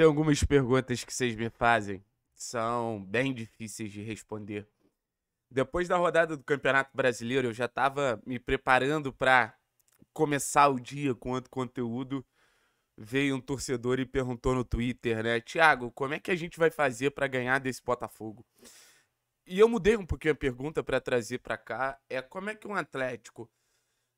Tem algumas perguntas que vocês me fazem, são bem difíceis de responder. Depois da rodada do Campeonato Brasileiro, eu já estava me preparando para começar o dia com outro conteúdo. Veio um torcedor e perguntou no Twitter, né? Tiago, como é que a gente vai fazer para ganhar desse Botafogo? E eu mudei um pouquinho a pergunta para trazer para cá. É como é que um Atlético.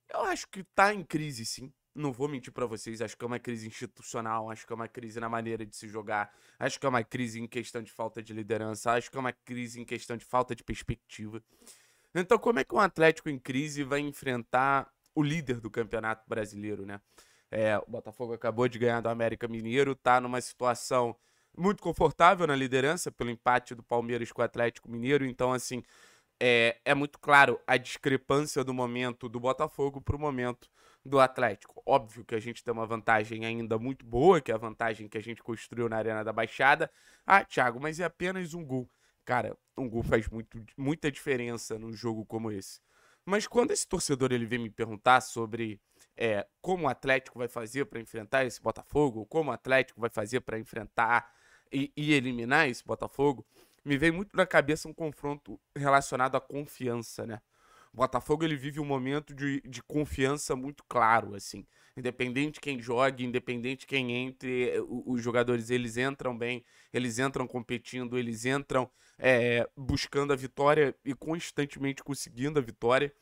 Eu acho que está em crise, sim não vou mentir para vocês, acho que é uma crise institucional, acho que é uma crise na maneira de se jogar, acho que é uma crise em questão de falta de liderança, acho que é uma crise em questão de falta de perspectiva. Então, como é que um Atlético em crise vai enfrentar o líder do Campeonato Brasileiro, né? É, o Botafogo acabou de ganhar do América Mineiro, tá numa situação muito confortável na liderança pelo empate do Palmeiras com o Atlético Mineiro, então assim, é, é muito claro a discrepância do momento do Botafogo o momento do Atlético. Óbvio que a gente tem uma vantagem ainda muito boa, que é a vantagem que a gente construiu na Arena da Baixada. Ah, Thiago, mas é apenas um gol. Cara, um gol faz muito, muita diferença num jogo como esse. Mas quando esse torcedor ele vem me perguntar sobre é, como o Atlético vai fazer para enfrentar esse Botafogo, como o Atlético vai fazer para enfrentar e, e eliminar esse Botafogo, me vem muito na cabeça um confronto relacionado à confiança, né? O Botafogo ele vive um momento de, de confiança muito claro, assim. Independente quem jogue, independente quem entre, eh, os jogadores eles entram bem, eles entram competindo, eles entram é, buscando a vitória e constantemente conseguindo a vitória.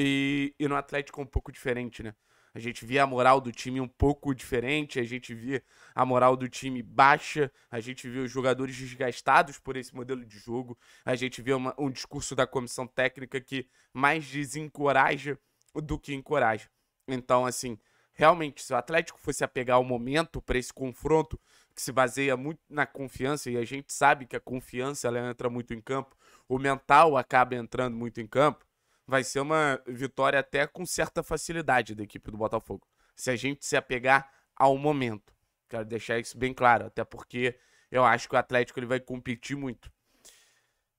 E, e no Atlético é um pouco diferente, né? A gente via a moral do time um pouco diferente, a gente via a moral do time baixa, a gente via os jogadores desgastados por esse modelo de jogo, a gente via uma, um discurso da comissão técnica que mais desencoraja do que encoraja. Então, assim, realmente, se o Atlético fosse apegar o momento para esse confronto, que se baseia muito na confiança, e a gente sabe que a confiança ela entra muito em campo, o mental acaba entrando muito em campo, vai ser uma vitória até com certa facilidade da equipe do Botafogo. Se a gente se apegar ao momento. Quero deixar isso bem claro, até porque eu acho que o Atlético ele vai competir muito.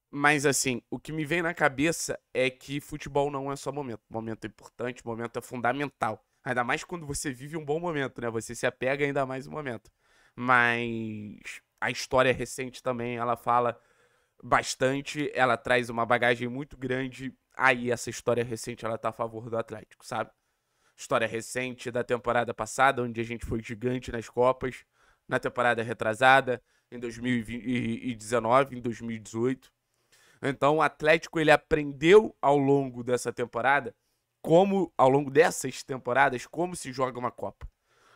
Mas assim, o que me vem na cabeça é que futebol não é só momento. Momento é importante, momento é fundamental. Ainda mais quando você vive um bom momento, né? Você se apega ainda mais ao momento. Mas a história recente também, ela fala bastante, ela traz uma bagagem muito grande aí essa história recente ela tá a favor do Atlético, sabe? História recente da temporada passada, onde a gente foi gigante nas Copas, na temporada retrasada, em 2019, em 2018. Então, o Atlético ele aprendeu ao longo dessa temporada como ao longo dessas temporadas como se joga uma Copa.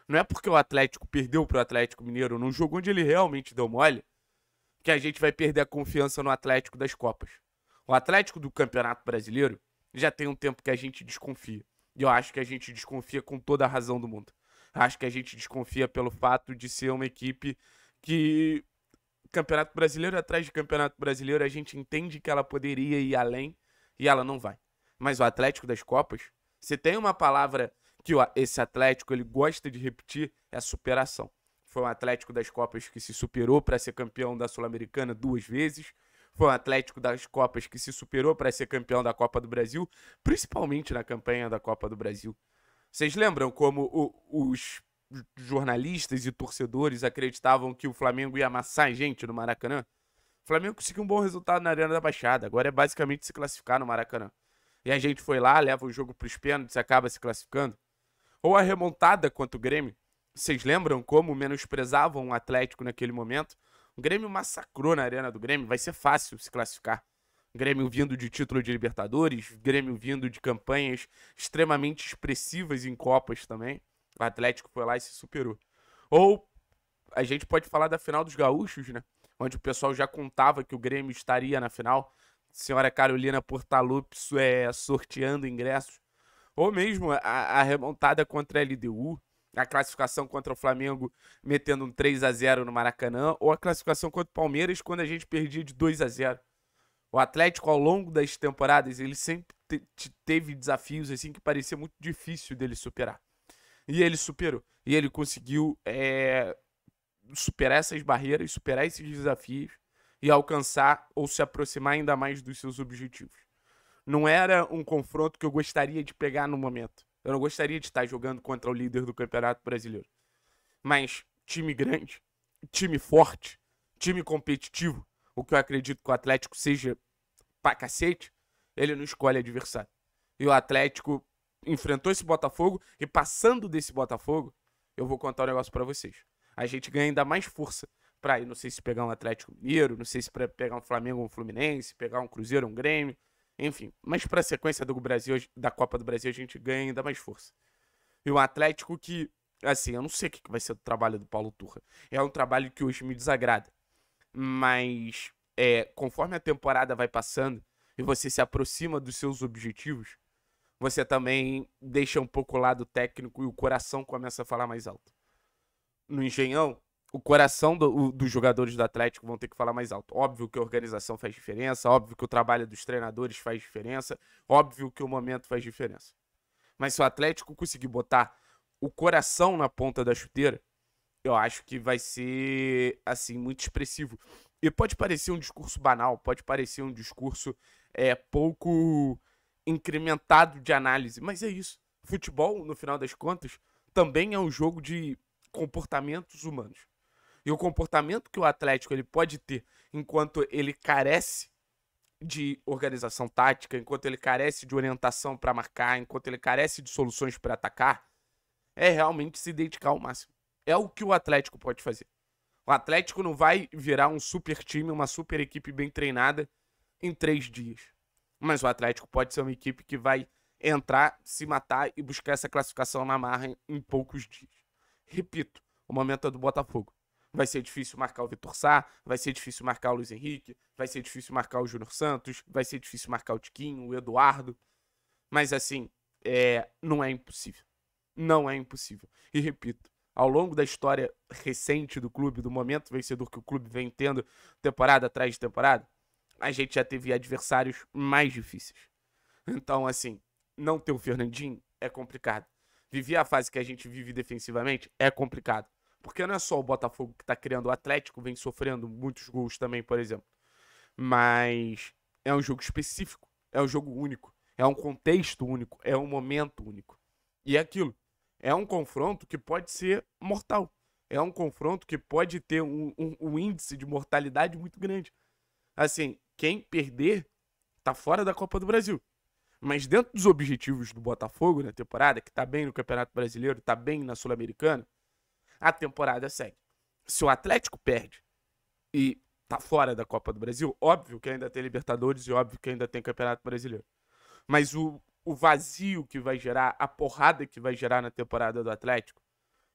Não é porque o Atlético perdeu para o Atlético Mineiro num jogo onde ele realmente deu mole que a gente vai perder a confiança no Atlético das Copas. O Atlético do Campeonato Brasileiro já tem um tempo que a gente desconfia. E eu acho que a gente desconfia com toda a razão do mundo. Acho que a gente desconfia pelo fato de ser uma equipe que Campeonato Brasileiro atrás de Campeonato Brasileiro, a gente entende que ela poderia ir além e ela não vai. Mas o Atlético das Copas, você tem uma palavra que esse Atlético ele gosta de repetir, é superação. Foi um Atlético das Copas que se superou para ser campeão da Sul-Americana duas vezes foi um Atlético das Copas que se superou para ser campeão da Copa do Brasil, principalmente na campanha da Copa do Brasil. Vocês lembram como o, os jornalistas e torcedores acreditavam que o Flamengo ia amassar a gente no Maracanã? O Flamengo conseguiu um bom resultado na Arena da Baixada. Agora é basicamente se classificar no Maracanã. E a gente foi lá, leva o jogo para os pênaltis, acaba se classificando. Ou a remontada contra o Grêmio. Vocês lembram como menosprezavam o Atlético naquele momento? O Grêmio massacrou na arena do Grêmio, vai ser fácil se classificar. Grêmio vindo de título de Libertadores, Grêmio vindo de campanhas extremamente expressivas em Copas também. O Atlético foi lá e se superou. Ou a gente pode falar da final dos Gaúchos, né? Onde o pessoal já contava que o Grêmio estaria na final. Senhora Carolina Portaluppi é, sorteando ingressos. Ou mesmo a, a remontada contra a LDU, a classificação contra o Flamengo metendo um 3 a 0 no Maracanã, ou a classificação contra o Palmeiras quando a gente perdia de 2 a 0. O Atlético ao longo das temporadas, ele sempre te teve desafios assim que parecia muito difícil dele superar. E ele superou. E ele conseguiu é, superar essas barreiras, superar esses desafios e alcançar ou se aproximar ainda mais dos seus objetivos. Não era um confronto que eu gostaria de pegar no momento eu não gostaria de estar jogando contra o líder do Campeonato Brasileiro. Mas time grande, time forte, time competitivo, o que eu acredito que o Atlético seja pra cacete, ele não escolhe adversário. E o Atlético enfrentou esse Botafogo e passando desse Botafogo, eu vou contar um negócio para vocês. A gente ganha ainda mais força pra ir, não sei se pegar um Atlético Mineiro, não sei se pra pegar um Flamengo ou um Fluminense, pegar um Cruzeiro, um Grêmio, enfim, mas para a sequência do Brasil, da Copa do Brasil, a gente ganha ainda mais força. E o Atlético que, assim, eu não sei o que vai ser o trabalho do Paulo Turra. É um trabalho que hoje me desagrada. Mas, é, conforme a temporada vai passando e você se aproxima dos seus objetivos, você também deixa um pouco o lado técnico e o coração começa a falar mais alto. No Engenhão, o coração do, o, dos jogadores do Atlético vão ter que falar mais alto. Óbvio que a organização faz diferença, óbvio que o trabalho dos treinadores faz diferença, óbvio que o momento faz diferença. Mas se o Atlético conseguir botar o coração na ponta da chuteira, eu acho que vai ser, assim, muito expressivo. E pode parecer um discurso banal, pode parecer um discurso é, pouco incrementado de análise, mas é isso. Futebol, no final das contas, também é um jogo de comportamentos humanos e o comportamento que o Atlético ele pode ter enquanto ele carece de organização tática, enquanto ele carece de orientação para marcar, enquanto ele carece de soluções para atacar, é realmente se dedicar ao máximo. É o que o Atlético pode fazer. O Atlético não vai virar um super time, uma super equipe bem treinada em três dias. Mas o Atlético pode ser uma equipe que vai entrar, se matar e buscar essa classificação na marra em poucos dias. Repito, o momento é do Botafogo vai ser difícil marcar o Vitor Sá, vai ser difícil marcar o Luiz Henrique, vai ser difícil marcar o Júnior Santos, vai ser difícil marcar o Tiquinho, o Eduardo. Mas assim, é, não é impossível. Não é impossível. E repito, ao longo da história recente do clube, do momento vencedor que o clube vem tendo temporada atrás de temporada, a gente já teve adversários mais difíceis. Então, assim, não ter o Fernandinho é complicado. Viver a fase que a gente vive defensivamente é complicado. Porque não é só o Botafogo que tá criando, o Atlético vem sofrendo muitos gols também, por exemplo. Mas é um jogo específico, é um jogo único, é um contexto único, é um momento único. E é aquilo. É um confronto que pode ser mortal. É um confronto que pode ter um, um, um índice de mortalidade muito grande. Assim, quem perder tá fora da Copa do Brasil. Mas dentro dos objetivos do Botafogo na temporada, que tá bem no Campeonato Brasileiro, tá bem na Sul-Americana, a temporada segue. Se o Atlético perde e tá fora da Copa do Brasil, óbvio que ainda tem Libertadores e óbvio que ainda tem Campeonato Brasileiro. Mas o, o vazio que vai gerar, a porrada que vai gerar na temporada do Atlético,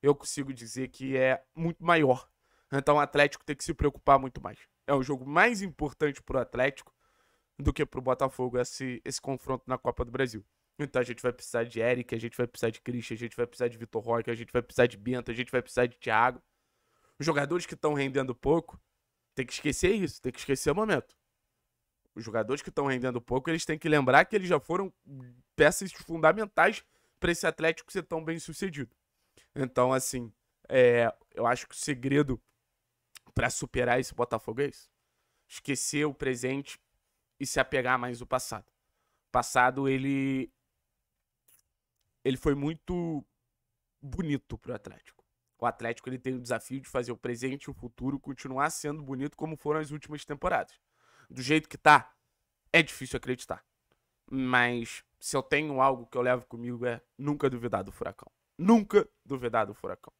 eu consigo dizer que é muito maior. Então o Atlético tem que se preocupar muito mais. É um jogo mais importante pro Atlético do que pro Botafogo esse, esse confronto na Copa do Brasil. Então a gente vai precisar de Eric, a gente vai precisar de Christian, a gente vai precisar de Vitor Roque, a gente vai precisar de Bento, a gente vai precisar de Thiago. Os jogadores que estão rendendo pouco, tem que esquecer isso, tem que esquecer o momento. Os jogadores que estão rendendo pouco, eles têm que lembrar que eles já foram peças fundamentais para esse Atlético ser tão bem sucedido. Então, assim, é, eu acho que o segredo para superar esse Botafogo é isso. Esquecer o presente e se apegar mais ao passado. O passado, ele, ele foi muito bonito pro Atlético. O Atlético ele tem o desafio de fazer o presente e o futuro continuar sendo bonito como foram as últimas temporadas. Do jeito que tá, é difícil acreditar. Mas se eu tenho algo que eu levo comigo é nunca duvidar do Furacão. Nunca duvidar do Furacão.